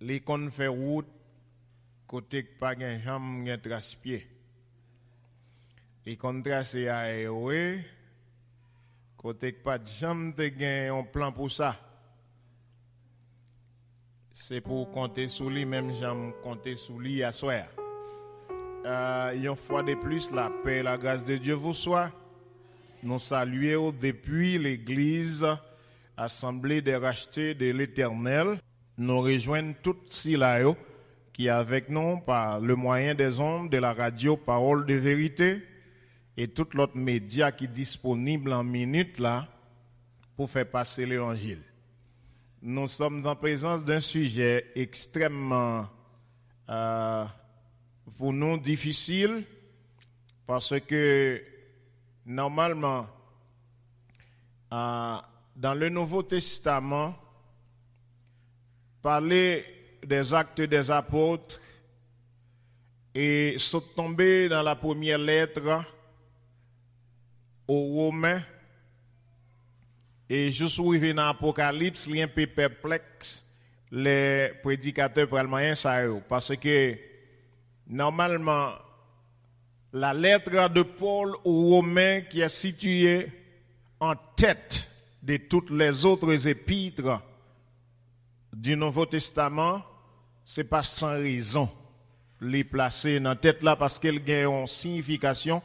li kon fè route côté que pas gen jam gen trace pied. Li kon trace aéré côté e que pas de jam te gen un plan pour ça. C'est pour compter sur lui même jam compter sur lui à soir. une fois de plus, la paix et la grâce de Dieu vous soient. Nous saluons depuis l'église assemblée des rachetés de l'éternel nous rejoignent tous ceux qui avec nous par le moyen des hommes, de la radio Parole de vérité et tout l'autre médias qui sont disponible en minute là pour faire passer l'évangile. Nous sommes en présence d'un sujet extrêmement euh, pour nous difficile parce que normalement euh, dans le Nouveau Testament parler des actes des apôtres et se tomber dans la première lettre aux Romains et juste venu dans l'Apocalypse, il y peu perplexe les prédicateurs allemands parce que normalement la lettre de Paul aux Romains qui est située en tête de toutes les autres épîtres du Nouveau Testament, c'est pas sans raison les placer dans la tête là parce qu'elles ont une signification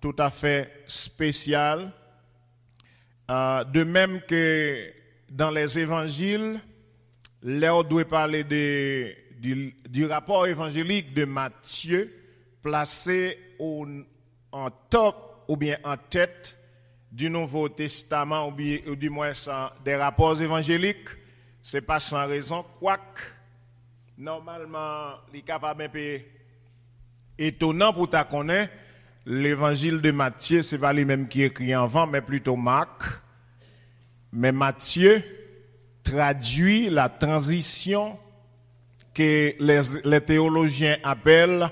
tout à fait spéciale. Euh, de même que dans les évangiles, là on doit parler de, du, rapport évangélique de Matthieu placé au, en top ou bien en tête du Nouveau Testament ou du moins des rapports évangéliques n'est pas sans raison, quoique normalement, les capables étonnant pour ta connaître, l'évangile de Matthieu, ce n'est pas lui-même qui écrit avant, mais plutôt Marc. Mais Matthieu traduit la transition que les, les théologiens appellent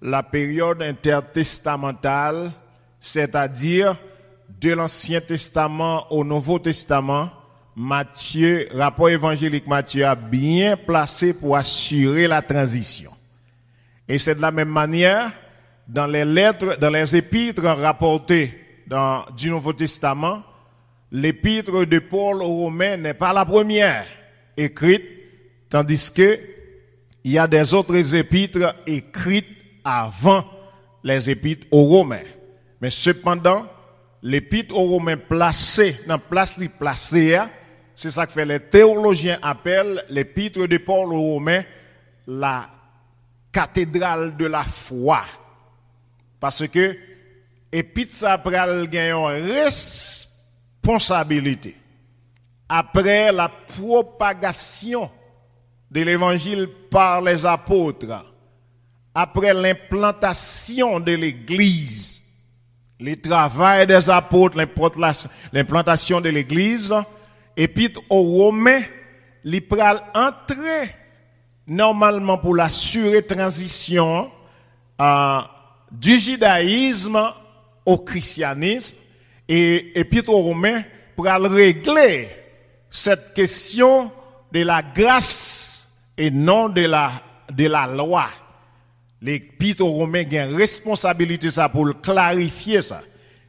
la période intertestamentale, c'est-à-dire de l'Ancien Testament au Nouveau Testament, Matthieu, rapport évangélique Matthieu a bien placé pour assurer la transition. Et c'est de la même manière, dans les lettres, dans les épîtres rapportées dans, du Nouveau Testament, l'épître de Paul aux Romains n'est pas la première écrite, tandis que il y a des autres épîtres écrites avant les épîtres aux Romains. Mais cependant, l'épître aux Romains placée, dans place placée, hein, c'est ça que fait les théologiens appellent l'épître de Paul aux Romains la cathédrale de la foi. Parce que épître ça après une responsabilité après la propagation de l'évangile par les apôtres, après l'implantation de l'église, le travail des apôtres, l'implantation de l'église, puis aux Romains, il entrer normalement pour la transition euh, du judaïsme au christianisme. Et Épître aux Romains pour régler cette question de la grâce et non de la, de la loi. les aux Romains a une responsabilité ça pour clarifier ça.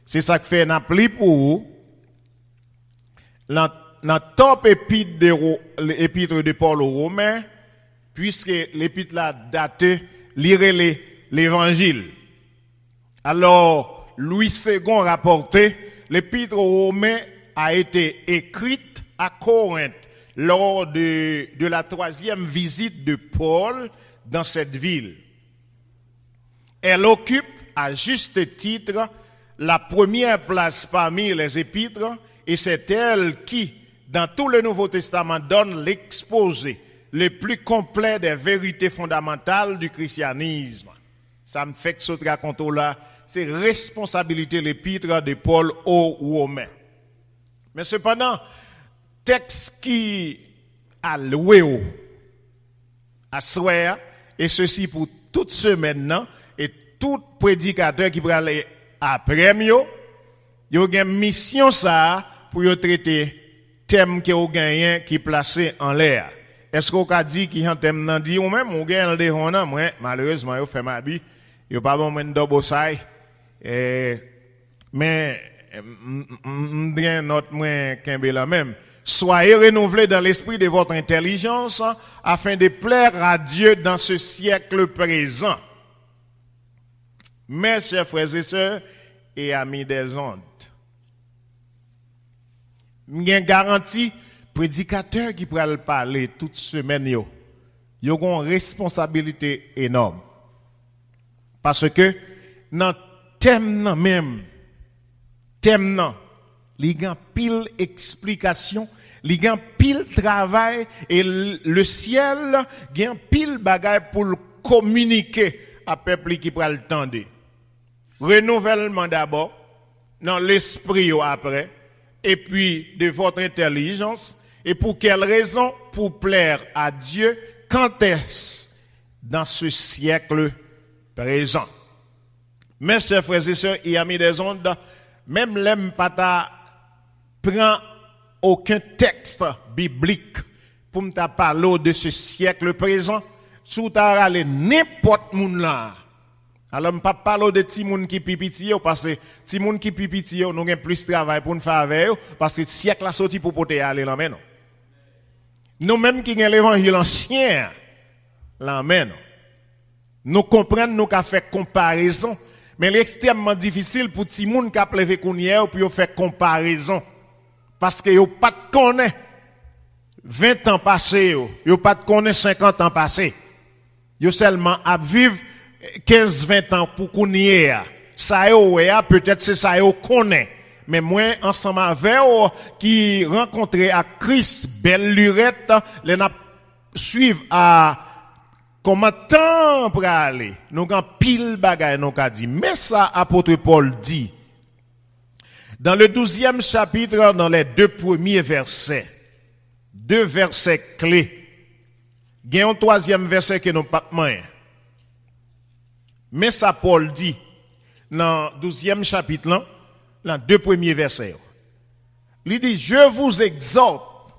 C'est ça que fait un appel pour vous dans top épître de, Paul aux Romains, puisque l'épître là daté « lire l'évangile. Alors, Louis II rapportait, l'épître aux Romains a été écrite à Corinthe lors de la troisième visite de Paul dans cette ville. Elle occupe à juste titre la première place parmi les épîtres et c'est elle qui, dans tout le Nouveau Testament donne l'exposé le plus complet des vérités fondamentales du christianisme. Ça me fait que ce raconte là, c'est responsabilité l'épître de Paul au Romains. Mais cependant, texte qui a loué à swear, et ceci pour toute semaine non, et tout prédicateur qui va aller après mieux, il y a une mission ça pour traiter thème que vous gagnez qui placé en l'air. Est-ce qu'on a dit qu'il y a un thème nan dit ou même on gagne le honan moi malheureusement je fait ma ne parle pas bon de dobo sai mais bien notre moins qu'un bel même Soyez renouvelés dans l'esprit de votre intelligence afin de plaire à Dieu dans ce siècle présent. Mes chers frères et sœurs et amis des ondes, Mien garanti, prédicateur qui pourra le parler toute semaine, yo, yo une responsabilité énorme. Parce que, dans thème même, thème nan, li pile explication, li pile travail, et le ciel gan pile bagaille pour communiquer à peuple qui pourra le Renouvellement d'abord, dans l'esprit après, et puis de votre intelligence, et pour quelle raison Pour plaire à Dieu, quand est-ce dans ce siècle présent Mes chers frères et sœurs et amis des ondes, même l'empata prend aucun texte biblique pour me parler de ce siècle présent, tout à n'importe monde là alors, je ne parle de timoun qui pipitio parce que Timoun qui pipitio nous avons plus de travail pour nous faire avec parce que siècle a sorti pour porter aller l'emmène. Nous-mêmes qui avons l'évangile ancien, Nous comprenons, nous avons fait comparaison, mais c'est extrêmement difficile pour qui gens qui qu'on plevé hier, puis faire comparaison. Parce que n'a pas de connaît 20 ans passés, n'a pas de connaît 50 ans passés. Ils seulement à vivre 15-20 ans pour qu'on y ait. Ah. Ça ah, peut-être c'est ça est. Mais moi, ensemble avec qui rencontré à Christ, belle lurette, ah, les n'a suivent à comment temps pour aller. Nous avons pile bagaille, nous a dit. Mais ça, apôtre Paul dit, dans le douzième chapitre, dans les deux premiers versets, deux versets clés, il un troisième verset que nous pas mais ça, Paul dit, dans le 12e chapitre, dans le deux premiers versets, il dit, je vous exhorte,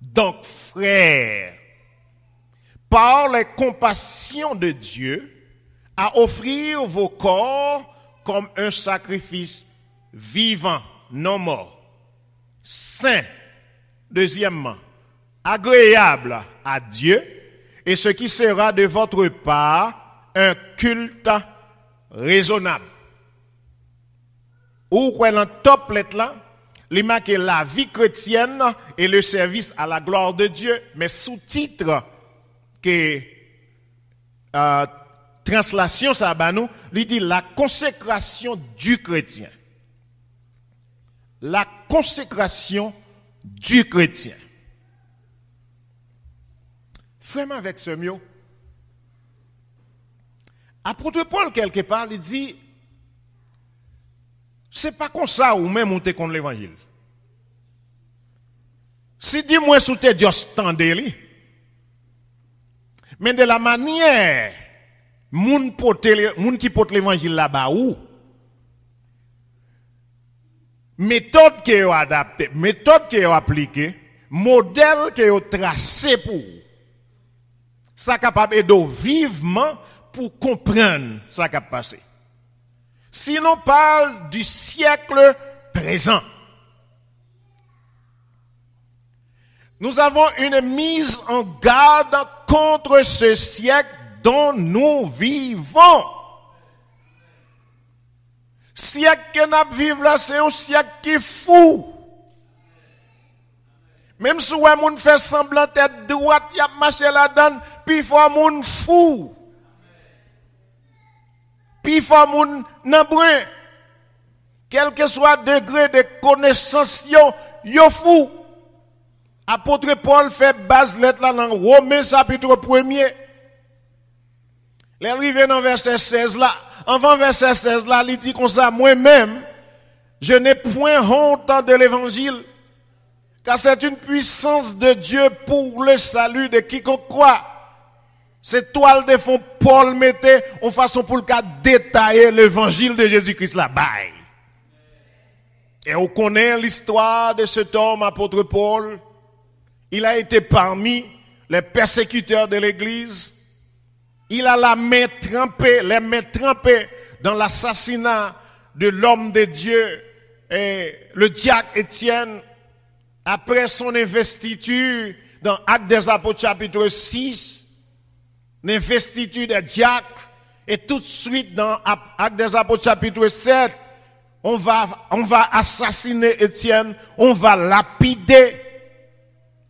donc frères, par la compassion de Dieu, à offrir vos corps comme un sacrifice vivant, non mort, saint, deuxièmement, agréable à Dieu, et ce qui sera de votre part un culte raisonnable. Ou quoi dans top lettre là, il la vie chrétienne et le service à la gloire de Dieu, mais sous-titre que euh, translation ça nous, il dit la consécration du chrétien. La consécration du chrétien. Vraiment avec ce mieux. Apôtre Paul, quelque part, il dit, c'est pas comme ça ou même on contre l'évangile. Si dis-moi sous tes Mais de la manière, moun, moun qui porte l'évangile là-bas où, méthode que vous adapté, méthode que vous appliqué, modèle que vous tracé pour, ça capable de vivement pour comprendre ce qui a passé. Si l'on parle du siècle présent, nous avons une mise en garde contre ce siècle dont nous vivons. Siècle que nous vivons là, c'est un siècle qui est fou. Même si on fait semblant d'être droite, il y a marché la donne, puis il faut fou puis Quel que soit le degré de connaissance, yo fou. Apôtre Paul fait base lettre la dans Romains chapitre 1er. L'arrivée dans verset 16 là, avant verset 16 là, il dit comme ça, moi-même, je n'ai point honte de l'évangile, car c'est une puissance de Dieu pour le salut de quiconque croit. C'est toile de fond Paul mettait en façon pour le cas détailler l'évangile de Jésus-Christ là-bas. Et on connaît l'histoire de cet homme, apôtre Paul. Il a été parmi les persécuteurs de l'Église. Il a la main trempée, les mains trempées dans l'assassinat de l'homme de Dieu, et le diacre Étienne, après son investiture dans Actes des Apôtres chapitre 6, l'investiture de diacres, et tout de suite dans Actes des Apôtres chapitre 7, on va, on va assassiner Étienne, on va lapider.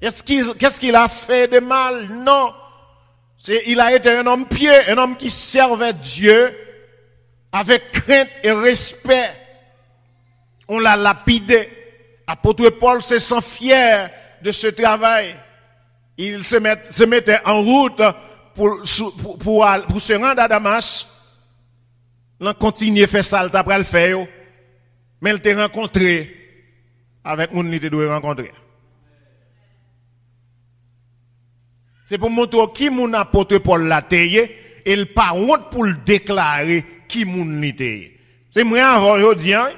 Qu'est-ce qu'il a fait de mal Non. Il a été un homme pieux, un homme qui servait Dieu avec crainte et respect. On l'a lapidé. Apôtre Paul se sent fier de ce travail. Il se, met, se mettait en route pour, pour, pour, se rendre à Damas, l'on continue à faire ça, après le faire, mais il t'a rencontré avec mon qui doit rencontrer. C'est pour montrer qui mon apôtre pour l'a et il pas honte pour le déclarer qui mon l'était. C'est moi avant aujourd'hui, hein?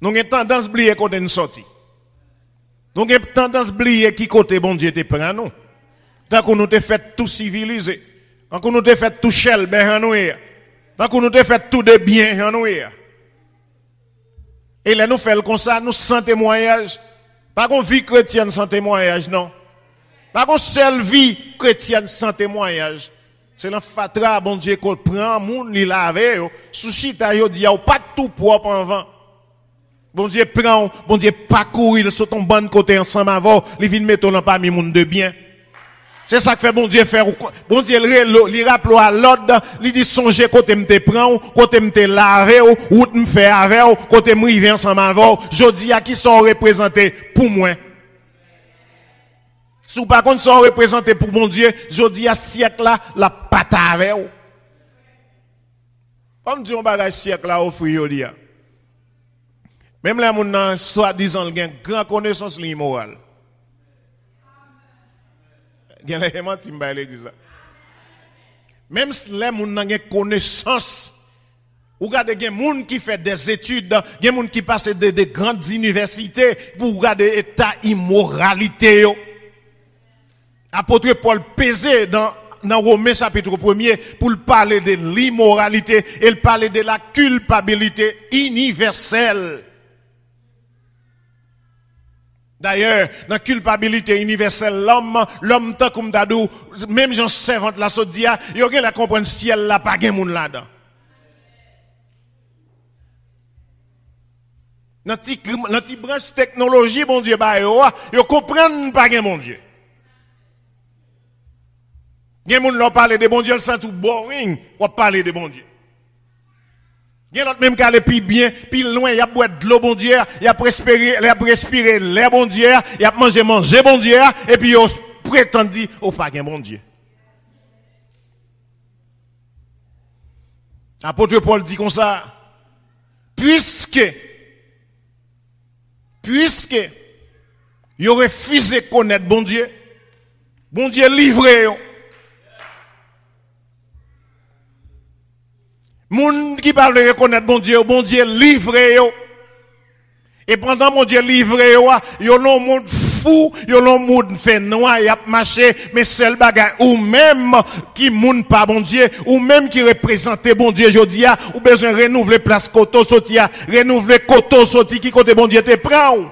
nous avons tendance à oublier qu'on est sorti. Nous avons tendance à oublier qui côté bon Dieu te prend nous tant qu'on nous fait tout civilisé, tant qu'on nous fait tout chel, ben nous tant qu'on nous fait tout de bien, nous Et là, nous faisons comme ça, nous sans témoignage. Pas qu'on vie chrétienne sans témoignage, non. Pas qu'on seule vie chrétienne sans témoignage. C'est fatra, bon Dieu, qu'on prend, moun li lave, souci ta yo, di pas tout propre en vent. Bon Dieu prend, bon Dieu pas courir, sur ton bon côté ensemble avant, li de mettre pas, parmi moun de bien. C'est ça que fait bon Dieu faire. Bon Dieu, il rappelle à l'ordre, il dit songez côté me te prend, côté me te laver, route me faire avec, côté me sans ensemble avec, je dis à qui sont représentés pour moi. Si par contre sont représentés pour mon Dieu, je dis à siècle là, la pâte avec. Comme dit on bagage siècle là au friolia. Même là, mon soi-disant, il a une grande connaissance de l'immoral même si les ti mbay la. ou gade gen moun ki fè des études, des moun qui des grandes universités, pour regarder état immoralité yo. Apotre Paul pese dans, dans Romain chapitre 1er pour parler de l'immoralité, et parlait de la culpabilité universelle. D'ailleurs, dans la culpabilité universelle, l'homme, l'homme tant comme d'adou, même gens servante la sodia, ah, il y a la comprendre ciel là pas gen moun là-dedans. Dans petite branche technologie, bon Dieu, bah, yo, yo comprennent pas gen mon Dieu. Gen moun qui parle de bon Dieu, le tout boring, on parler de bon Dieu. Il y a l'autre même qui allait plus bien, puis loin, il a boire de l'eau bon Dieu, il a respiré, il a respiré l'air bon Dieu, il a mangé manger bon Dieu et puis il a prétendu au pas bon Dieu. Apôtre Paul dit comme ça puisque puisque il refusé connaître bon Dieu, bon Dieu livré Moun qui parle de reconnaître bon Dieu, bon Dieu livré yo. Et pendant bon Dieu livre yo, yo non monde fou, yo non monde fait noir, y a marché, mais le bagar ou même qui moun pas bon Dieu, ou même qui représentait bon Dieu jodi a, ou besoin renouveler place koto sotia renouveler koto soti, qui côté bon Dieu te prend.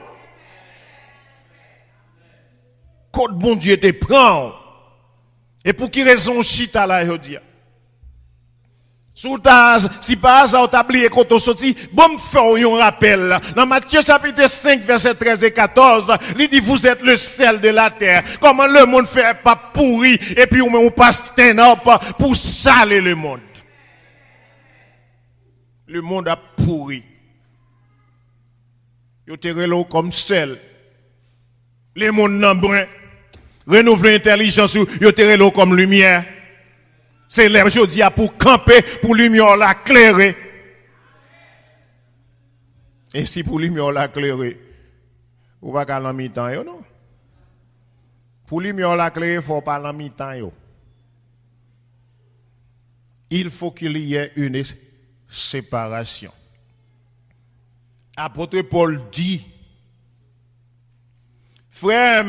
Côté bon Dieu te prend. Et pour qui raison chita là jodi a? Sous si par hasard t'as et quand on sorti, bon, fait un rappel. Dans Matthieu chapitre 5, verset 13 et 14, il dit, vous êtes le sel de la terre. Comment le monde fait pas pourri, et puis on passe un pour saler le monde. Le monde a pourri. Yo te l'eau comme sel. Le monde n'en brun. Renouveler l'intelligence, yo l'eau comme lumière. C'est l'heure aujourd'hui pour camper, pour lumière la Et si pour lumière la on ou pas qu'à mi-temps, non? Pour lumière la il faut pas en mi-temps, Il faut qu'il y ait une séparation. Apôtre Paul dit, Frère,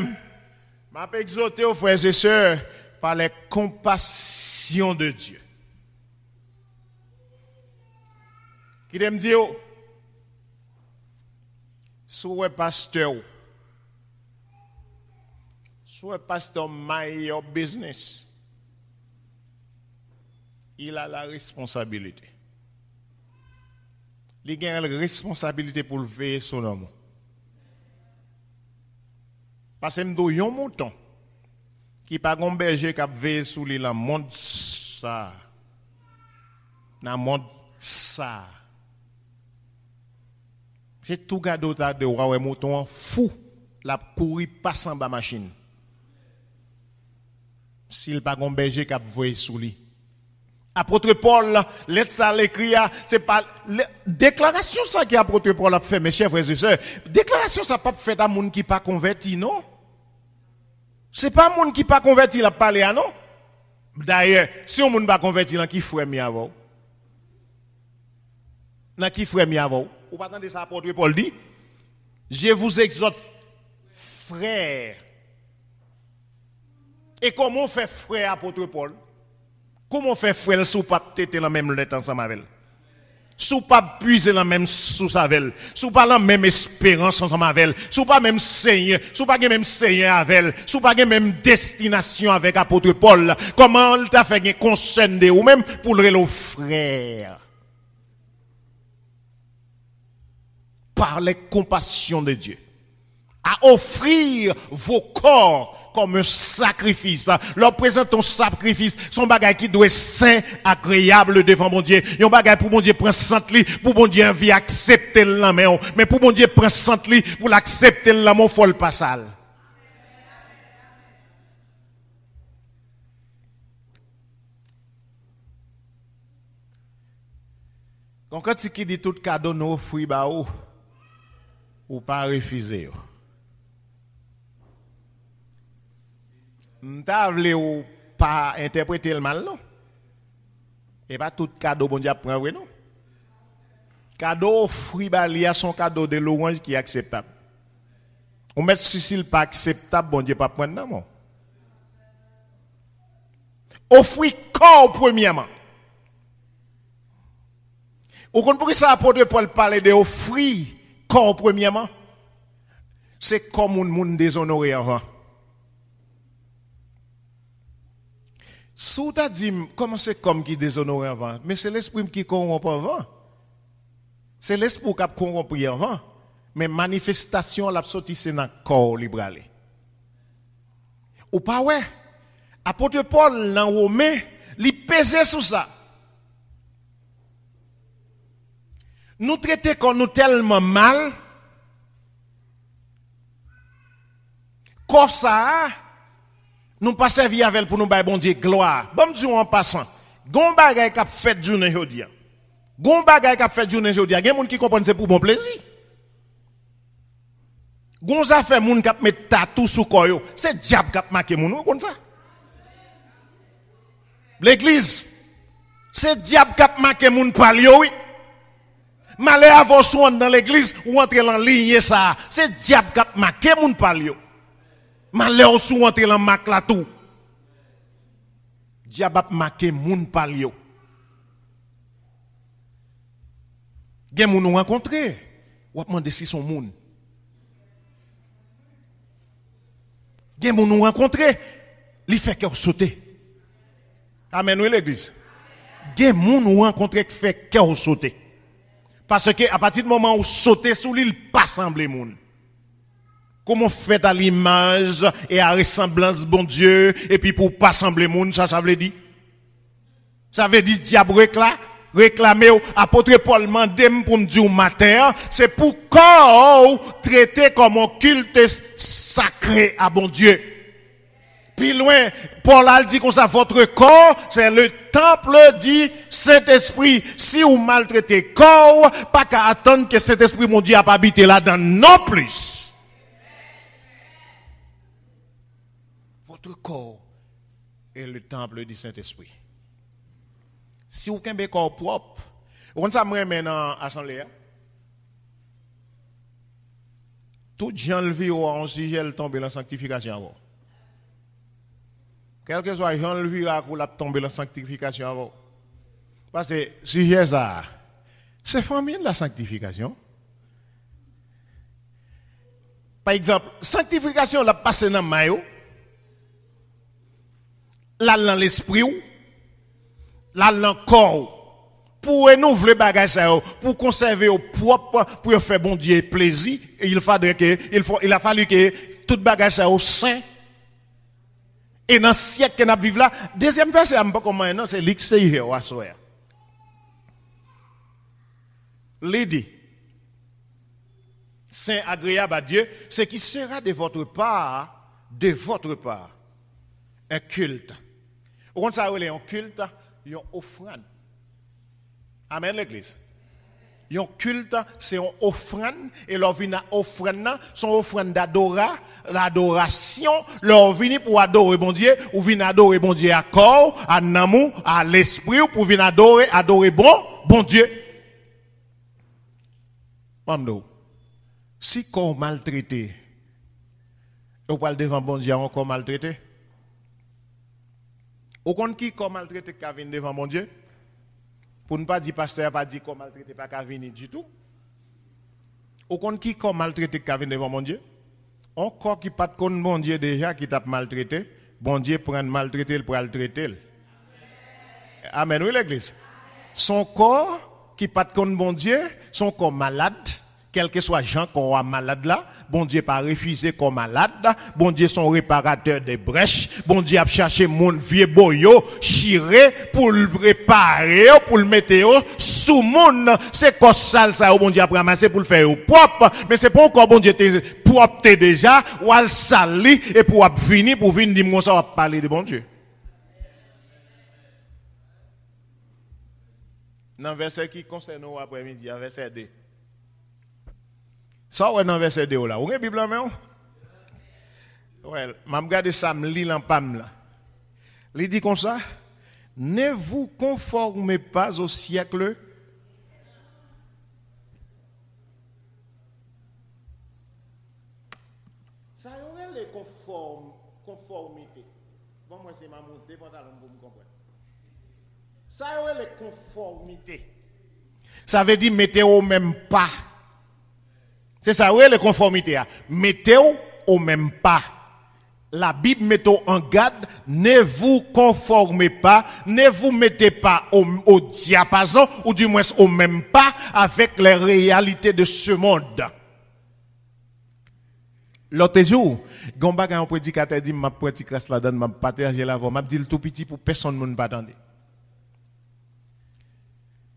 m'a exhorté aux frères et sœurs, par les compassions de Dieu. Qui me dire, soit pasteur, soit pasteur, my business. Il a la responsabilité. Il a la responsabilité pour le veiller son l'homme. Parce que nous un mouton qui pas un berger qui a veillé sous lui dans monde ça. Dans monde ça. J'ai tout gardé au de et mouton fou. La courir passant en bas machine. S'il pas un berger qui a veillé sous lui. Apôtre Paul, l'être ça l'écrit, c'est pas, déclaration ça qui apôtre Paul a fait, mes chers frères et sœurs. Déclaration ça pas fait à monde qui pas converti, non? Ce n'est pas un monde qui pas converti la parler non. D'ailleurs, si on monde pas converti, qui ferait mieux avant Dans qui ferait mieux avant Vous pas attendre ça apôtre Paul dit Je vous exhorte frère. Et comment on fait frère apôtre Paul Comment on fait frère le pas tété la même lettre ensemble avec Sou pas puiser la même sous avec elle, sou pas la même espérance ensemble avec elle, sou pas même Seigneur, sou pas même Seigneur avec elle, sou pas même destination avec apôtre Paul. Comment il t'a fait qu'il ou même pour l'offrir Par les compassions de Dieu, à offrir vos corps comme un sacrifice. Hein. Leur présente ton sacrifice, son bagage qui doit être sain, agréable devant mon Dieu. Et un bagage pour mon Dieu prend pour mon Dieu envie accepter la hein. Mais pour mon Dieu prend li pour l'accepter la main, faut le passer. Donc quand tu dis tout cadeau nous ne bah, ou pas refuser. Hein. Vous ne ou pas interpréter le mal, non? Et pas tout cadeau, bon Dieu, prend, cadeau non? Cadeau y a son cadeau de l'orange qui est acceptable. On met ceci pas acceptable, bon Dieu, pas prendre, non, Au fruit corps, premièrement. Vous comprenez ça, pour parler de offrir corps, premièrement? C'est comme un monde déshonoré avant. Souda dit, comment c'est comme qui déshonore avant Mais c'est l'esprit qui corrompt avant. C'est l'esprit qui corrompu avant. Mais manifestation, l'a c'est dans le corps Ou pas, ouais. Apôtre Paul, dans Romain, il pesait sur ça. Nous traiter comme nous tellement mal. Comme ça, nous pas servir avec pour nous bailler bon Dieu gloire. Bon Dieu en passant. Gon bagay k'ap fait journée jodi. Gon bagay k'ap fait journée a Gen moun qui comprennent c'est pour bon plaisir. Gon affaire moun k'ap met tatou sou koyo, c'est diable k'ap marqué moun, comme ça L'église c'est diable k'ap marque moun palio oui. à vos soins dans l'église ou entrer en ligne ça, c'est diable k'ap marqué moun palio malheur sous rentré dans mac là moun par yo. Gen moun ou rencontré, ou ap mande si son moun. Gen moun ou rencontré, li fait cœur sauter. Amen ou e l'église. Gen moun ou rencontré qui fait cœur sauter. Parce que à partir du moment où sauter sous l'île pas semble moun. Comment fait à l'image et à ressemblance bon Dieu, et puis pour pas sembler monde, ça, ça veut dire? Ça veut dire diable réclame? Réclamer apôtre Paul mandem pour me dire matin, c'est pour corps traiter comme un culte sacré à bon Dieu. Puis loin, Paul a dit comme ça, votre corps, c'est le temple du Saint-Esprit. Si vous maltraitez corps, pas qu'à attendre que Saint-Esprit, mon Dieu, a pas habité là-dedans, non plus. votre corps est le temple du Saint-Esprit. Si vous avez un corps propre, vous savez maintenant à l'assemblée. Hein? Tout gens levé au un sujet tombe dans la sanctification oh. Quel que soit Jean levé à la tombe dans la sanctification avant. Oh. Parce que c'est formidable la sanctification. Par exemple, sanctification la passe dans maillot là dans l'esprit ou là dans corps pour renouveler bagage ça pour conserver au propre pour faire bon Dieu plaisir il faudrait que il, a fallu que tout bagage ça au sein. et dans le siècle que nous vivons là, deuxième verset, je ne sais pas comment, non, c'est soir Lady, c'est agréable à Dieu, ce qui sera de votre part, de votre part, un culte ou kon sa relè yon culte, yon offrande. Amen l'église. Yon culte, c'est une offrande. Et leur vina offrande, son offrande d'adoration. l'adoration. Leur vini pour adorer bon Dieu, ou vina adorer bon Dieu à corps, à l'amour, à l'esprit, ou pour adorer, adorer bon, bon Dieu. Mamdo, si corps maltraité, on parle devant bon Dieu, encore maltraité, au compte qui comme maltraité devant mon Dieu Pour ne pas dire pasteur, pas dire comme maltraité pas qui du tout. Au compte qui comme maltraité devant mon Dieu corps qui pas de compte mon Dieu déjà qui t'a maltraité, bon Dieu prend maltraité pour le traiter. Amen, oui l'église. Son corps qui pas de bon Dieu, son corps malade quel que soit Jean qu'on a malade là, bon Dieu pas refusé qu'on malade, bon Dieu son réparateur des brèches, bon Dieu a cherché mon vieux boyau, chiré, pour le préparer pour le mettre sous mon C'est quoi ça, ça, oh, bon Dieu a ramassé pour le faire au propre, mais c'est pas encore bon Dieu t'es propre déjà, ou al sali, et pour venir, pour venir dire, ça va parler de bon Dieu. Dans verset qui concerne au après-midi, verset 2. Ça, on est dans verset 2 là. Vous avez la Bible en main? Ouais, je regarde ça, je lis en pam là. Il dit comme ça Ne vous conformez pas au siècle. Ça, on est les conformes, conformité. Bon, moi, c'est ma montée, pantalon, vous me comprenez. Ça, on est les conformités. Ça veut dire, mettez au même pas c'est ça, oui, les conformité. Hein? Mettez-vous au même pas. La Bible met en garde, ne vous conformez pas, ne vous mettez pas au, diapason, ou du moins au même pas, avec les réalités de ce monde. L'autre jour, Gomba, quand un prédicateur dit, ma pratique la donne, ma partage la voix, m'a dit le tout petit pour personne ne pas attendre.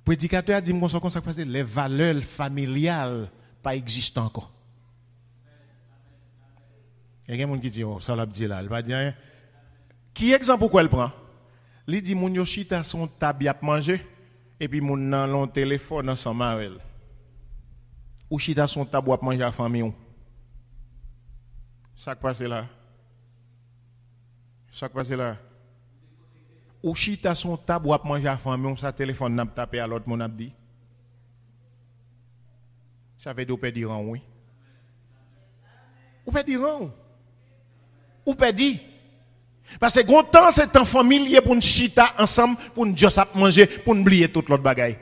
Prédicateur dit, moi, ça les valeurs familiales pas encore. Il y a quelqu'un qui dit, oh, ça l'a dit là, il va dire, qui exemple quoi elle prend Il dit, mon yoshita son tab à manger, et puis mon nan long téléphone en marel. Ou chita son ou à manger à famille. Ça qui passe là. Ça qui passe là. Ou chita son tabou à manger à famille, sa téléphone n'a tapé à l'autre, mon abdi. Ça veut dire qu'on peut dire oui. Ou peut dire oui. On peut dire. Parce que le temps, c'est un familier pour nous chita ensemble, pour nous ça manger, pour nous oublier toute l'autre bagaille.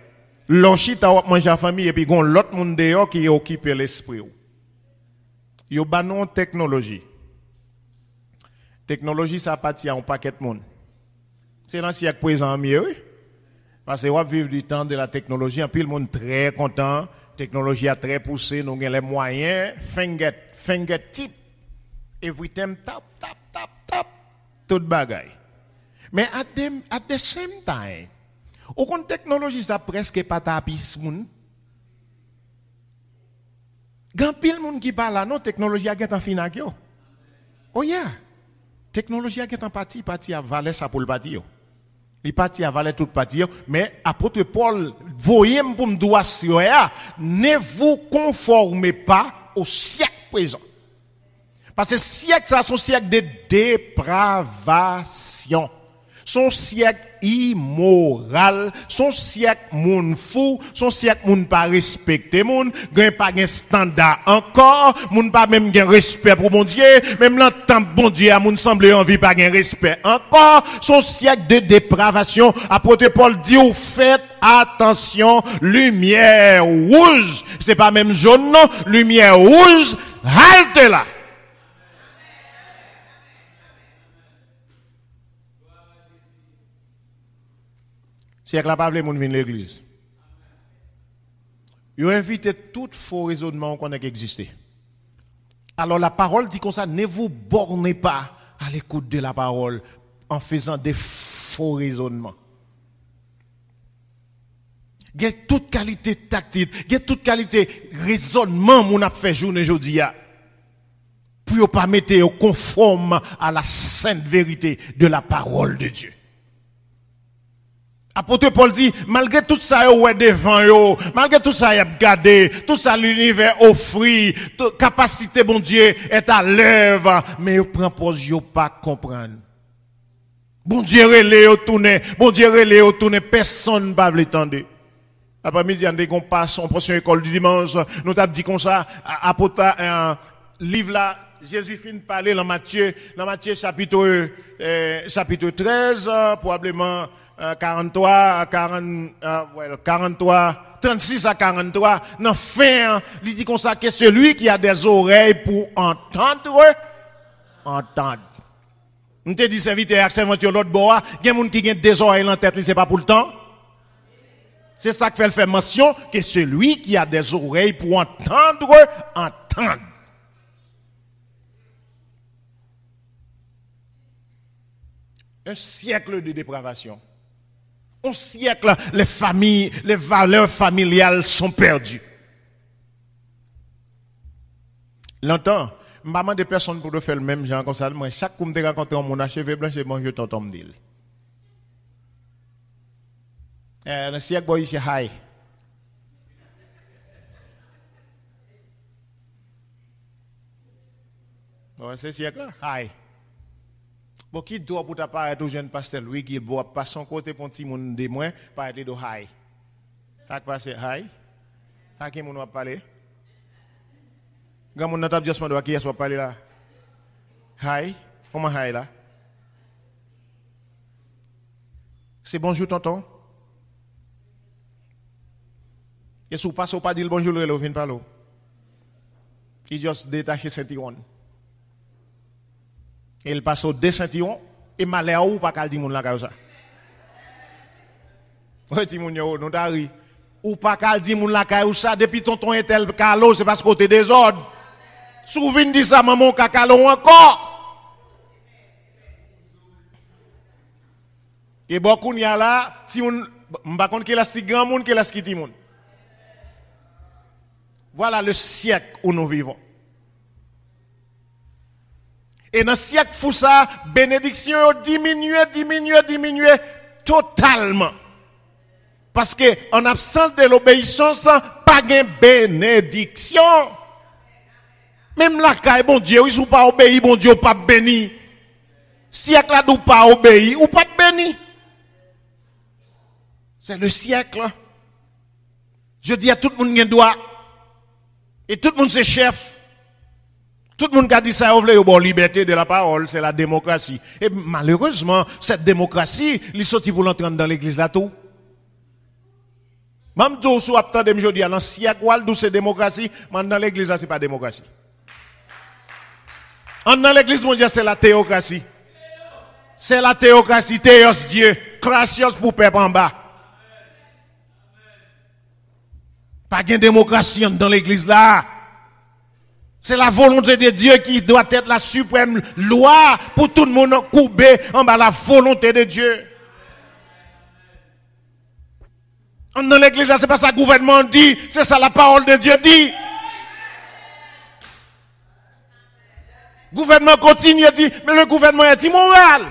L'on chita ou manger en famille, et puis gon l'autre monde dehors qui occupe l'esprit. Il y a une technologie. Technologie, ça appartient à un paquet de monde. C'est l'ancien présent mieux, oui. Parce que vous vivre du temps de la technologie, en puis le monde très content, technologie a très poussée, nous avons les moyens, finger, tip, everything tap, tap, tap, tap, tout bagaille. Mais at the, at the same time, aucune technologie ça presque pas tapis moun. Gan pile moun qui parle non technologie a en de yo. Oh yeah. Technologie a en parti parti a valer ça pour le il parti avaler tout partie. mais apôtre Paul voyez pour me ne vous conformez pas au siècle présent. Parce que siècle ça un siècle de dépravation. Son siècle immoral, son siècle moun fou, son siècle moun pas respecté moun, gen pas gen standard encore, moun pas même gen respect pour bon Dieu, même l'entente bon Dieu à moun semble envie pas gen respect encore, son siècle de dépravation. Apôtre Paul dit au fait attention, lumière rouge, c'est pas même jaune non, lumière rouge, halte là. C'est avec la parole mon vient l'église. ont invite tout faux raisonnement qu'on a existé. Alors la parole dit comme ça, ne vous bornez pas à l'écoute de la parole en faisant des faux raisonnements. Il y a toute qualité tactique, il y a toute qualité raisonnement mon a fait journée aujourd'hui. Pour ne pas mettre conforme à la sainte vérité de la parole de Dieu. Apôtre Paul dit, malgré tout ça, est devant yo, malgré tout ça, y a gardé, tout ça, l'univers offrit, capacité, bon Dieu, est à l'œuvre, mais ne prend pause, yo pas comprendre. Bon Dieu, relé au bon Dieu, relé au personne ne va l'étendre. Après-midi, on passe, on passe à l'école du dimanche, nous t'as dit comme ça, apôtre, un euh, livre là, Jésus finit parler dans Matthieu, dans Matthieu chapitre, euh, chapitre 13, probablement, 43, 40, well, 43, 36 à 43, dans euh, fin, il dit qu'on ça que celui qui a des oreilles pour entendre, entendre. On te dit, c'est vite, et l'autre bois, hein. il y a des gens qui ont des oreilles en tête, c'est pas pour le temps. C'est ça que fait fait mention, que celui qui a des oreilles pour entendre, entendre. Un siècle de dépravation. Un siècle, les familles, les valeurs familiales sont perdues. Longtemps, maman des personnes pour faire le même genre comme ça. Moi, chaque coup me rencontré, on mon cheveux blanc, mange je t'entends dire. Le siècle, boy, c'est high. Bon, c'est siècle, high. Bon, qui doit pour t'apparaître au jeune pasteur Louis Guilboa, pas son côté pour un petit monde de moins, parler de high. T'as passer high? T'as qui moun va parler? Grand monde n'a pas dit ce qui est parler là? High? Comment high là? C'est bonjour tonton? Et si vous passez pas dire bonjour, vous vin parler. Il juste détaché cette iron il passe au dessin et malheur ou pas qu'elle dit moun la comme ça. Oui, dit moun yo, non tari. Ou pas qu'elle dit moun la ou ça, depuis tonton est tel calo, c'est parce qu'on t'es désordre Souvin dit ça, maman cacalo encore. Et beaucoup n'y a là, si on, m'pa contre qu'il a si grand monde, qu'il a ce qui monde. Voilà le siècle où nous vivons. Et dans le siècle fou bénédiction diminue, diminue, diminue totalement. Parce que en absence de l'obéissance, pas de bénédiction. Même la caille, bon Dieu, ils pas obéi, bon Dieu, pas béni. Siècle là, pas obéi, ou pas béni. C'est le siècle. Je dis à tout le monde qu'il doit. Et tout le monde c'est chef. Tout le monde qui a dit ça, on voulez oh, bon, liberté de la parole, c'est la démocratie. Et malheureusement, cette démocratie, il ils pour entrer dans l'église là tout. Même tout sous attendez je dis dans siècle c'est démocratie, mais dans l'église là c'est pas démocratie. Dans l'église mondiale c'est la théocratie. C'est la théocratie, théos Dieu, gracios pour peuple en bas. Pas de démocratie dans l'église là. C'est la volonté de Dieu qui doit être la suprême loi pour tout le monde courbé en bas la volonté de Dieu. Dans l'église, c'est pas ça le gouvernement dit, c'est ça la parole de Dieu dit. Le gouvernement continue à dire mais le gouvernement est immoral.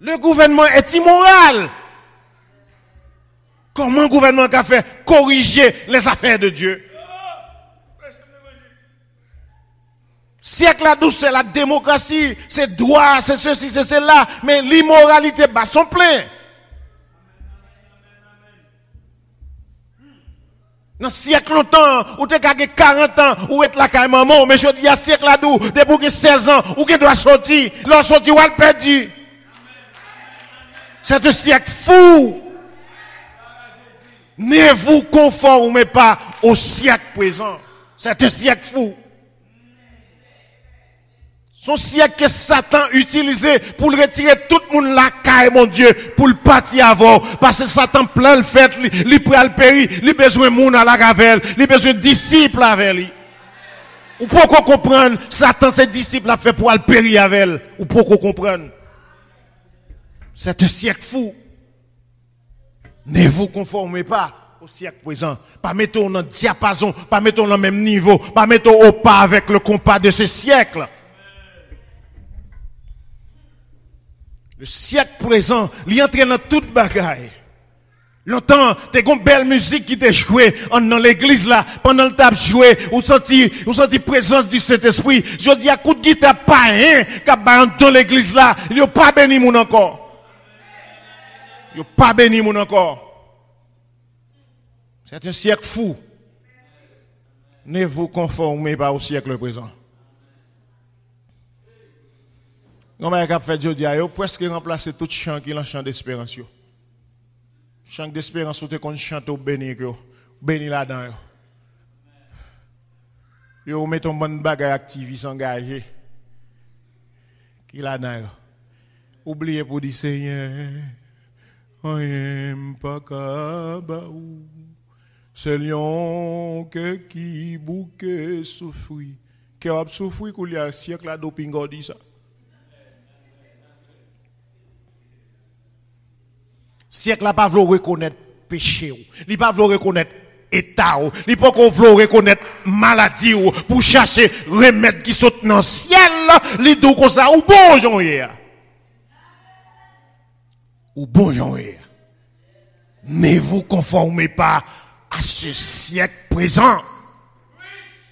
Le gouvernement est immoral. Comment le gouvernement a fait corriger les affaires de Dieu? Siècle la douce, c'est la démocratie, c'est droit, c'est ceci, c'est cela, mais l'immoralité bat son plein. Dans siècle longtemps, ou t'es qu'à 40 ans, ou être là comme maman, mais je dis à siècle la doux, depuis 16 ans, ou que doit sortir, l'on sorti ou elle perdu. C'est un siècle fou. Ne vous conformez pas au siècle présent. C'est un siècle fou. Son siècle que Satan utilisait pour retirer tout le monde la caille, mon Dieu, pour le partir avant. Parce que Satan plein le fait, il prend le pays, il besoin de monde à la gavelle, il besoin de disciples avec lui. Ou pourquoi comprendre, Satan, ses disciples, a fait pour le périr avec Ou pourquoi comprendre comprenne. C'est un siècle fou. Ne vous conformez pas au siècle présent. Pas mettons dans le diapason, pas mettons dans le même niveau, pas mettons au pas avec le compas de ce siècle. Le siècle présent, il entraîne dans toute bagaille. Longtemps, t'es une belle musique qui t'est joué en dans l'église là, pendant le tap joué, ou senti, ou senti présence du Saint-Esprit. Je dis à coup de guitare pas rien qui dans l'église là, il n'y a pas béni mon encore. Il n'y a pas béni mon encore. C'est un siècle fou. Ne vous conformez pas au siècle présent. Nous avons fait Dieu a presque remplacé tout chant qui est le chant d'espérance. Chant d'espérance, quand qu'on chante au béni, béni là-dedans. on met un bon bagage activiste engagé qui là-dedans. Oubliez pour dire Seigneur, on n'aime pas Kabaou. C'est lion que qui bouque souffrit. Qui a souffrit, qu'il y un siècle la doping, dit ça. siècle là pas vouloir reconnaître péché il pas vouloir reconnaître état il pas vouloir reconnaître maladie pour chercher remède qui saute dans le ciel les deux comme ou bonjour, hier, ou bonjour, hier. ne vous conformez pas à ce siècle présent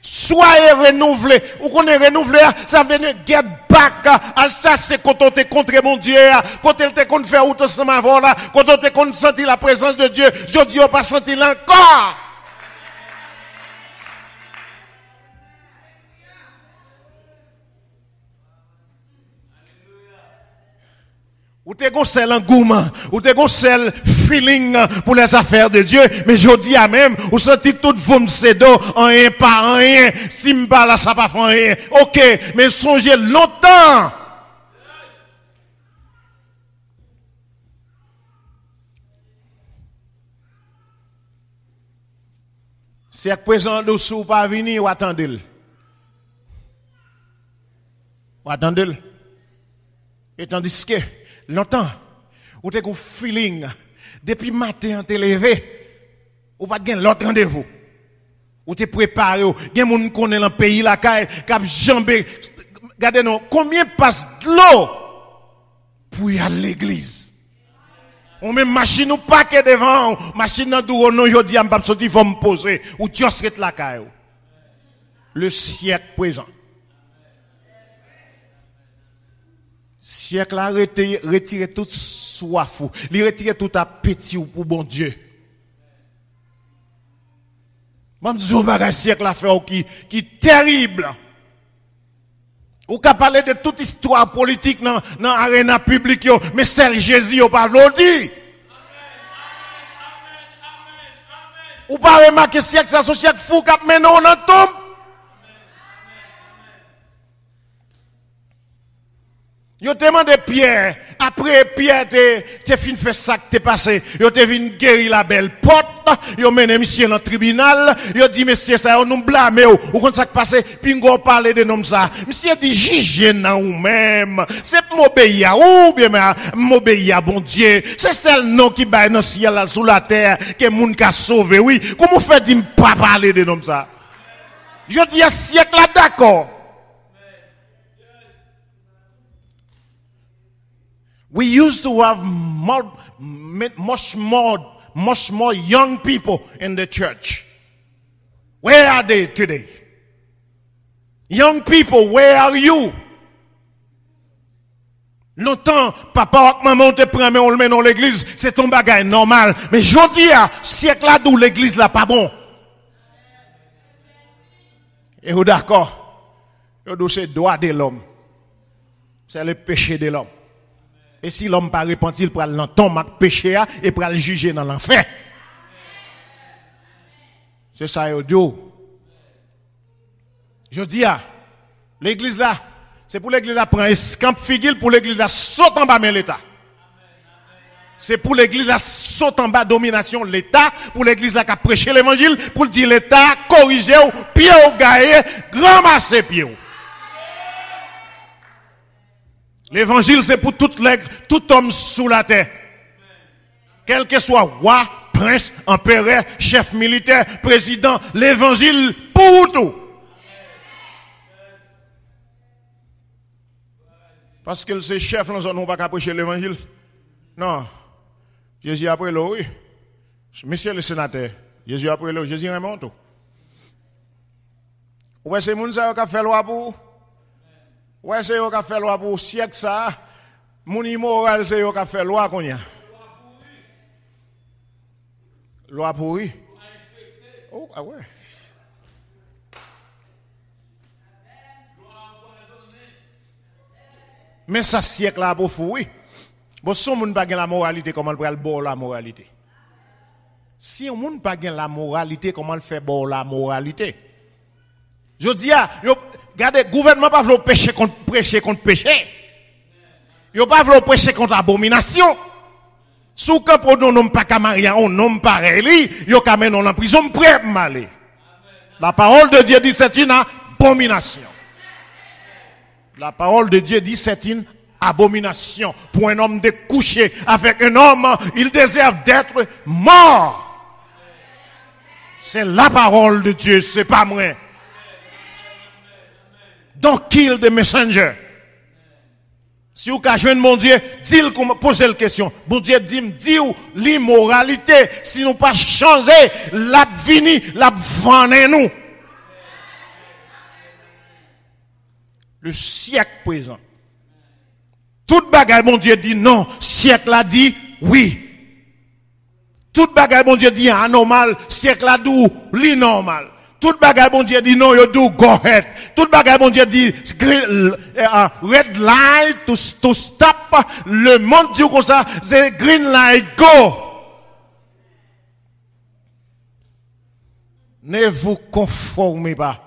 Soyez renouvelés. Ou qu'on est renouvelé, hein, ça veut dire get back. Hein, à ça, c'est quand on est contre mon Dieu. Hein. Quand on est contre faire autrement, ensemble Quand on est contre sentir la présence de Dieu. Je dis, on pas senti l'encore. Ou t'es un seul gourmand, ou t'es feeling pour les affaires de Dieu, mais je dis à même, ou senti tout vous me en rien, pas en rien, si m'ba pas, ça pas rien. Ok, mais songez longtemps. Si à présent, nous sous pas venir, ou attendez-le. Ou attendez-le. Et tandis que, longtemps, ou t'es un feeling, depuis matin, t'es levé, ou pas de l'autre rendez-vous. Ou t'es préparé, ou qu'on est dans le pays, la caille, cap jambé. Regardez nous, combien passe de l'eau pour y aller à l'église? On met machine ou pas paquet devant, machine dans on non, je dis, je ah, vais me poser, ou tu as la caille. Le siècle présent. Siècle a retiré toute soif, il retiré tout appétit pour bon Dieu. Même dis un siècle a fait qui, qui terrible. On qu'a parler de toute histoire politique dans l'arène publique, mais c'est Jésus, on pas dit. Ou pas remarquer siècle, ça, c'est siècle fou qui maintenant on en tombe. Yo te demandé Pierre, après Pierre te, te fin fait ça que t'es passé, yo te vin guérir la belle porte, yo mené monsieur dans le tribunal, yo dit monsieur ça, on nous blâme, ou comme ça s'est passé, pingo parler de nom ça. Monsieur dit jugez en ou même, c'est m'obéir ou bien m'obéir bon Dieu, c'est celle-là qui baille dans le ciel sous la terre, que moun ka sauvé, oui. Comment fait ne pas parler de nom ça? Je dis à siècle là d'accord. We used to have much more, much more young people in the church. Where are they today? Young people, where are you? Longtemps, papa ou maman te prend, mais on le met dans l'église, c'est ton bagage normal. Mais je dis, siècle là d'où l'église là pas bon. Et vous d'accord? Vous c'est droit de l'homme. C'est le péché de l'homme. Et si l'homme pas repenti, il prend l'entendre avec péché et prend le juger dans l'enfer. C'est ça, audio. Je dis, l'église là, c'est pour l'église là, prend escamp figure, pour l'église là, saute en bas, mais l'État. C'est pour l'église là, saute en bas, domination, l'État. Pour l'église là, qui a prêché l'évangile, pour dire l'État, corriger, pied au grand masse pied L'évangile, c'est pour toute tout homme sous la terre. Quel que soit roi, prince, empereur, chef militaire, président, l'évangile pour tout. Parce que c'est chef, nous n'avons pas prêcher l'évangile. Non. Jésus après l'eau, oui. Monsieur le sénateur, Jésus après l'eau, Jésus remonte. que c'est Mounsa qui a fait loi pour Ouais, c'est eux qui fait loi pour siècle ça. Mon immoral, c'est eux qui fait loi qu'on y a. Loi pourrie. Oh, ah ouais. Mais ça siècle là pour fou, Bon, si on ne pas la moralité, comment on peut bon la moralité? Si on ne pas la moralité, comment on le fait bon la moralité? Je dis, ah, Regardez, le gouvernement ne veut pas pécher contre prêcher contre péché. Il ne veut pas prêcher contre abomination. Sous que pour nous, nous pas qu'à on nomme pareil, il en prison, prêt malé. La parole de Dieu dit c'est une abomination. La parole de Dieu dit c'est une abomination. Pour un homme de coucher avec un homme, il déserve d'être mort. C'est la parole de Dieu, c'est pas moi. Don't kill the messenger. Si vous cachez mon Dieu, dit posez la question. Mon Dieu dit, dit l'immoralité, si nous pas changer, la la nous. Le siècle présent. Tout bagaille, mon Dieu dit non. Siècle a dit oui. Tout bagaille, mon Dieu dit anormal. Siècle a dit l'inormal. Tout bagay bon Dieu dit non, you do go ahead. Tout bagay bon Dieu dit eh, ah, red light to, to stop. Le monde dit comme ça, c'est green light, go. Ne vous conformez pas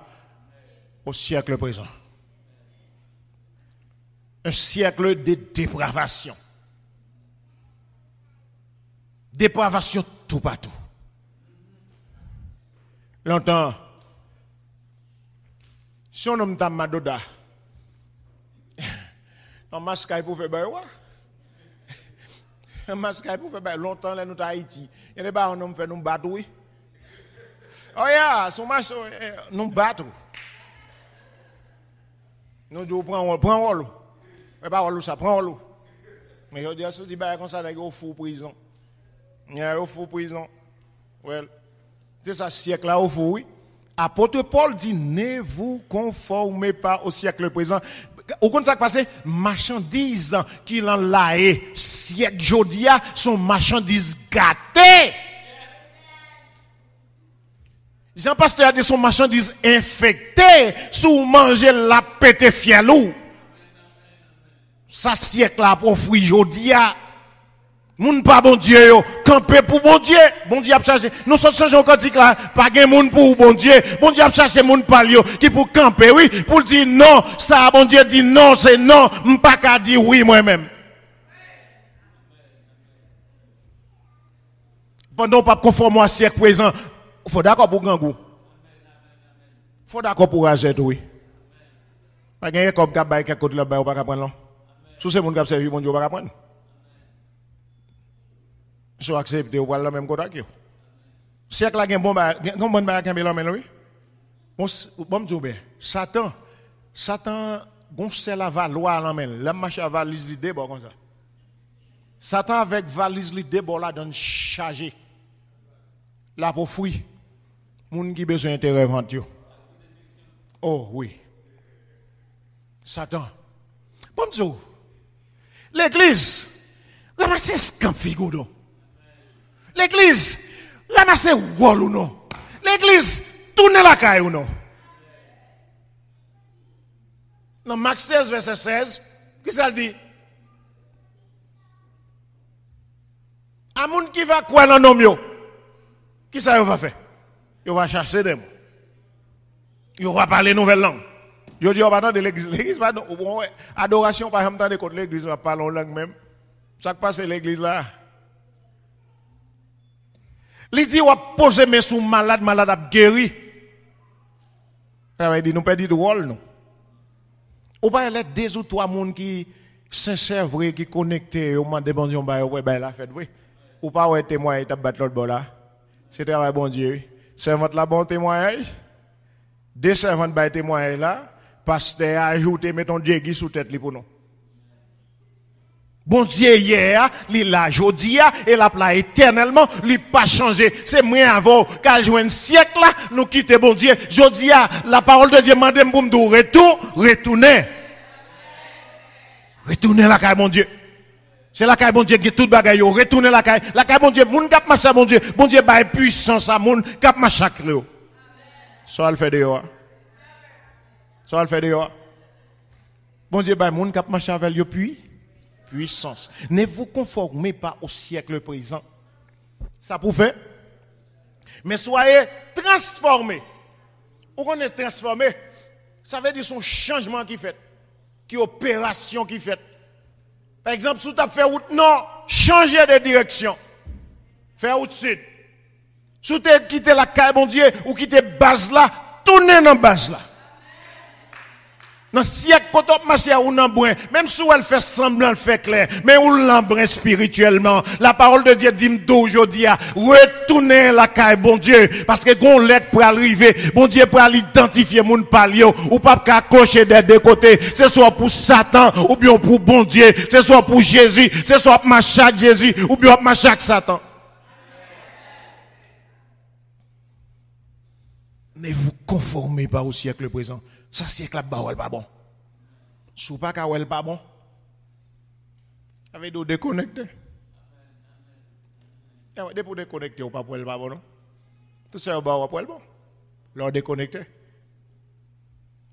au siècle présent. Un siècle de dépravation. Dépravation tout partout longtemps. Si on nomme ta Madoda, masque, pour faire quoi? masque, est pour faire longtemps, là, nous sommes Haïti. Il n'y a pas un homme fait nous battre, oui. Oh, yeah, son masque, nous battre. Nous je prends, prends, mais pas l'eau, ça prend l'eau. Mais je dis, si ben, comme ça, il fou prison. Il y a fou prison. Well, c'est ça, siècle là au fou, oui. Apôtre Paul dit Ne vous conformez pas au siècle présent. Au compte ça passé, marchandises qui l'ont laé, siècle jodia, sont marchandises gâtées. Jean-Pasteur a dit son marchandise infectée, sous manger la pété fielou. Ça siècle là pour fruit jodia. Moun pas bon Dieu yo, camper pour bon Dieu. Bon Dieu a cherché. Nous sommes changés au dit là, pas gain moun pour bon Dieu. Bon Dieu a cherché moun yo. qui pour camper oui, pour dire non, ça bon Dieu dit non, c'est non, M'pas dit qu'à dire oui moi-même. Pendant pas conforme à siècle présent, faut d'accord pour gangou. Faut d'accord pour agette oui. Pas gagner comme gars quelque côté là, pas prendre. Sous ce monde qui a servi bon Dieu pas prendre sont acceptés, ou le même côté que C'est que là, il vous avez un bon bagage, oui. Bon, me dis, ben, Satan, Satan, gonçait la valoir à même La marche à valise l'idée, bon, comme ça. Satan avec valise l'idée, bon, là, donne chargé. Là, pour fouiller. Moun qui besoin d'intérêt Oh, oui. Satan. Bon, L'église, ramassez ce qu'on figure L'église, ramassez wall ou non. L'église, tourne la caille ou non. Dans Marc 16, verset 16, qui ça dit? A moun qui va croire dans yo. qui ça va faire? Il va chasser des mots. Il va parler nouvelle langue. Je dis, on va de l'église. L'église, pardon, bah, adoration, par bah, exemple, dans l'église, va parler en langue même. Chaque passe l'église là. Il dit, à poser mes sous malades malade à guéri. Ça veut dire, nous pas dit de rôle non. Ou pas, il y a deux ou trois personnes qui sincères, vrai, qui connectés, au moment bon Dieu, ouais, ben, la fait vrai. Ou pas, ouais, témoin, il t'a battu l'autre bord là. C'est travail bon Dieu, Servante la bon témoignage. Deux servantes, bah, témoignage là. Pasteur, ajouté, ton Dieu qui sous tête, lui, pour nous. Bon Dieu hier, il là aujourd'hui et la là éternellement, il pas changé. C'est moins avant qu'à jouer un siècle là, nous quitter bon Dieu. Jodi la parole de Dieu m'a dit pour me retour, retourner. Retourner la caille Bon Dieu. C'est la caille bon Dieu qui est toute bagaille, retourner la caille. La caille bon Dieu, moun cap marcher bon Dieu. Bon Dieu bail puissance à moun cap ma Ça le fait dehors. Ça elle fait dehors. Bon Dieu bail moun cap ma avec yo ne vous conformez pas au siècle présent. Ça pouvait. Mais soyez transformés. Ou on est transformé, ça veut dire son changement qui fait, qui opération qui fait. Par exemple, si tu as fait route nord, changez de direction. faire au sud. Si tu as quitté la caille, bon Dieu, ou quitté base là, tournez dans base là. Dans siècle, quand on marche, on en Même si elle fait semblant, elle fait clair. Mais on l'embrun spirituellement. La parole de Dieu dit d'aujourd'hui, retournez la caille, bon Dieu. Parce que quand l'aide pour arriver, bon Dieu pour l'identifier, mon palio, ou pas qu'à cocher des deux côtés. Ce soit pour Satan, ou bien pour bon Dieu. Ce soit pour Jésus, ce soit pour chaque Jésus, ou bien pour chaque Satan. Ne vous conformez pas au siècle présent ça c'est que la elle pas bon. Sou pas ka elle pas bon. Avec nous déconnecter. Ah pour déconnecter ou pas pour elle pas bon non. Tout ça ou pas pour elle bon. L'on déconnecté.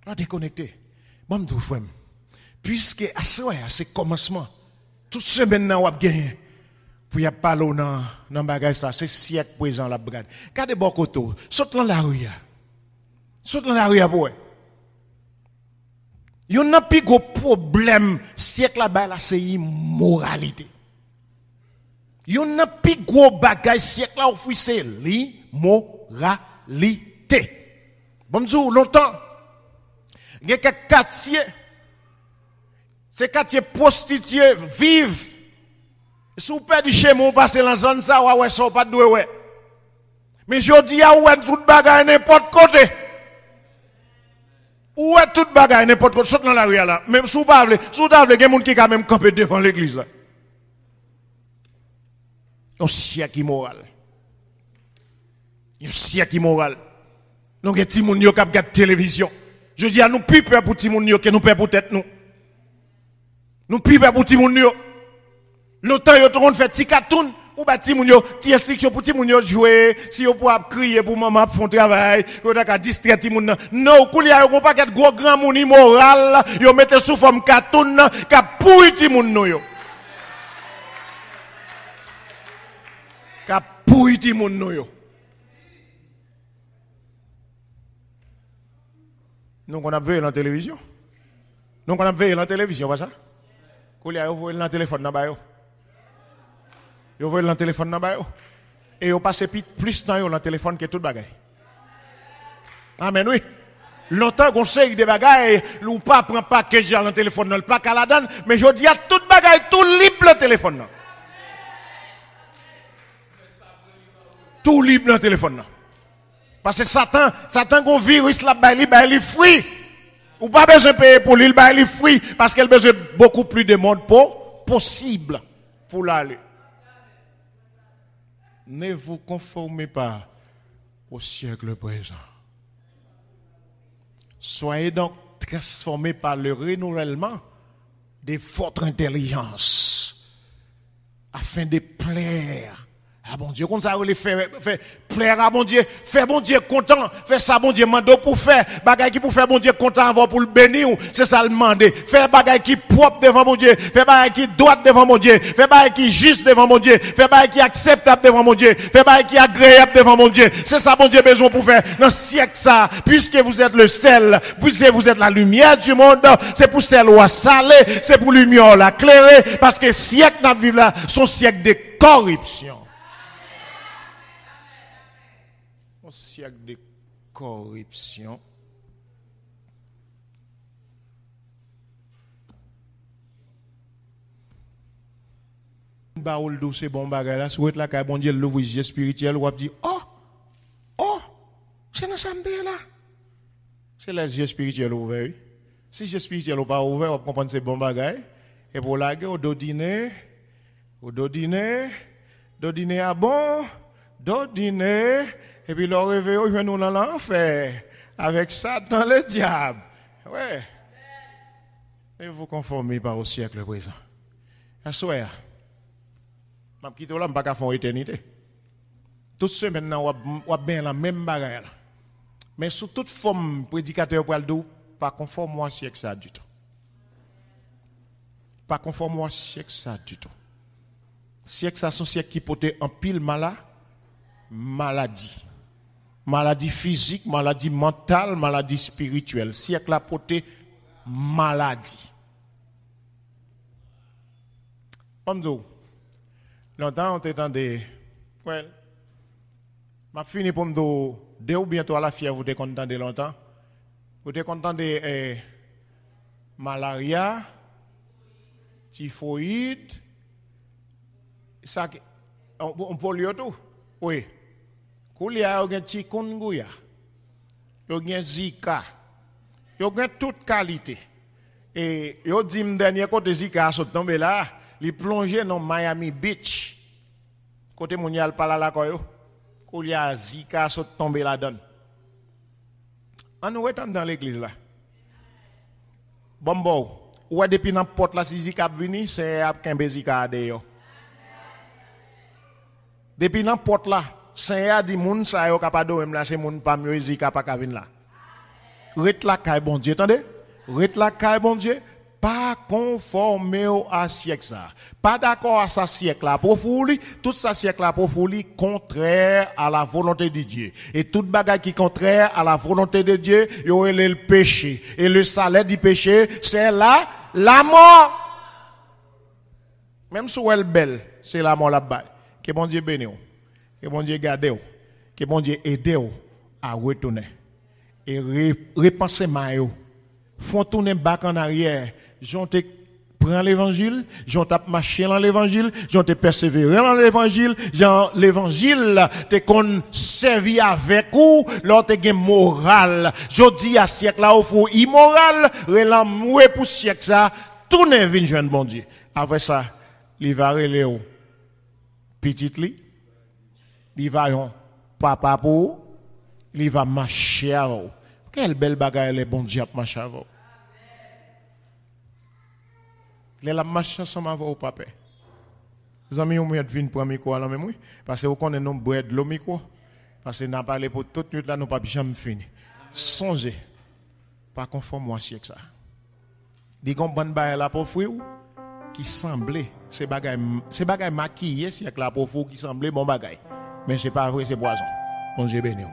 L'on déconnecté Bon tout frère. Puisque à ce c'est commencement. Toute semaine on a gagné. Pour y parler dans dans bagage ça, c'est siècle présent la brade Gardez bon côté. Saute dans la rue. Saute dans la rue pour a un plus gros problème siècle là la là c'est immoralité. a un plus gros bagage siècle là où c'est l'immoralité. Bon Bonjour longtemps il y a quelques quartiers ces quartiers prostitués vivent si vous perdez chez moi, dans la zone, ça, ouais, ça, pas de ouais. Mais je dis, ouais, hein, tout bagage n'importe côté. Ou est toute bagaille, n'importe quoi, saute dans la rue là. Même sous table, sous table, il y a des gens qui quand même campé devant l'église là. Un siècle immoral. Un siècle immoral. Donc, il y a des gens qui regardent la télévision. Je dis à nous, plus peur pour les gens que nous peur pour tête nous. Nous plus peur pour les gens. L'OTAN, ils ont fait 10 cartons ou pas ti moun yo ti instruction pour ti moun yo jouer si yo pour crier pour maman font travail yo ta distraire ti moun nan kou li yo yon paquet gros grand moun immoral yo mette sous forme cartoon ka pourri ti moun nou yo ka pourri ti moun nou yo Donc on a veillé la télévision. Donc on a veillé la télévision, pas ça? Koulia yo voyé dans téléphone nan ba yo. Vous voyez eh, le téléphone dans le Et vous passez plus temps dans le téléphone que tout le bagaille. Amen, oui. Longtemps qu'on sait des bagailles, ou pas prend pas que j'ai le téléphone dans le plaque à la donne, mais je dis à tout bagaille, tout libre le téléphone. Tout libre le téléphone. Parce que Satan, Satan a un virus là, bah, il est bah, les Vous Ou pas besoin de payer pour lui, bah, il est les Parce qu'il a besoin beaucoup plus de monde pour possible pour l'aller ne vous conformez pas au siècle présent. Soyez donc transformés par le renouvellement de votre intelligence afin de plaire ah bon Dieu, comme ça, voulez fait, faire plaire à bon Dieu, faire bon Dieu content, faire ça bon Dieu mando pour faire, bagaille qui pour faire bon Dieu content avant pour le bénir, c'est ça le mandé. Faire bagaille qui propre devant mon Dieu, faire bagaille qui droite devant mon Dieu, faire bagaille qui juste devant mon Dieu, faire bagaille qui acceptable devant mon Dieu, faire bagaille qui agréable devant mon Dieu. C'est ça bon Dieu besoin pour faire dans ce siècle ça, puisque vous êtes le sel, puisque vous êtes la lumière du monde, c'est pour celle où salée c'est pour lumière la parce que siècle dans la là, son siècle de corruption. siècle de corruption. Baoul douce bon bagay la, souhaite la caille, bon Dieu l'ouvre yeux spirituel, ou dit "Oh! Oh! C'est dans ça là." C'est les yeux spirituels ouverts. Si les yeux spirituels pas ouverts, on comprend ces bon bagay. Et pour la guerre, on doit dîner, on doit dîner, on doit dîner à ah bon, on doit dîner et puis le réveil, je nous dans l'enfer avec Satan le diable. Ouais. Et vous conformez par au siècle présent. À soir, je quitte là, je ne pas faire éternité. Toute semaine, on va bien la même bagarre. Mais sous toute forme, prédicateur pour le pas conforme au siècle ça du tout. Pas conforme au siècle ça du tout. Siècle ça, c'est un siècle qui portait en pile malade... maladie maladie physique, maladie mentale, maladie spirituelle. Siècle a porté maladie. Pando, longtemps on de... well, m'a fini pour me dire, ou bientôt à la fièvre, vous êtes content de longtemps. Vous êtes content de... Eh, malaria, typhoïde, ça, on, on polio tout, oui. Kou li a yon gen chikoun gou ya. Yon gen zika. Yon gen tout kalite. E yon jim den ye kote zika sot tombe la. Li plonje nan Miami Beach. Kote moun yal pala la kou yo. Kou li a zika sot tombe la don. An ouwe tan dan l'ekliz la? Bambou. Ouwe depi nan pot la si zika ap vini, se ap kenbe zika ade yo. Depi nan pot la, Saint a dit moun ça yo capable même là c'est moun pas mieux ici ka venir là. Ret la caille bon Dieu, attendez. Ret la caille bon Dieu, pas conformé à siècle ça. Pas d'accord à sa siècle là pour fouli, toute sa siècle là pour fouli contraire à la volonté de Dieu. Et toute bagaille qui contraire à la volonté de Dieu, yo le péché et le salaire du péché, c'est là la, la mort. Même si elle belle, c'est la mort là-bas. Que bon Dieu bénisse. Que bon Dieu garde vous. Que bon Dieu aide vous à retourner. Et repenser ma Font tourner back en arrière. J'en te prends l'évangile. J'en tape marché dans l'évangile. J'en te persévéré dans l'évangile. J'en l'évangile te qu'on servi avec ou. L'on te gen moral. J'en dis à siècle là où faut immoral. Relan moué pour siècle ça. Tourner vin jeune bon Dieu. Après ça, li va Petit li il va yon papa pour il va marcher Quelle belle bagaille les bons dieux marcher avec Les la marcher à avec papa. Les amis, on vient de prendre micro à la même parce que vous connaissez nos bread le micro parce que n'a parlé pour toute nuit là nous pas jamais fini. Songez pas conforme à avec ça. qu'on bonne bagaille là pour fou qui semblait ces bagailles ces bagailles maquillées c'est là la fou qui semblait bon bagaille mais c'est pas vrai, c'est poison. Bon Dieu béni.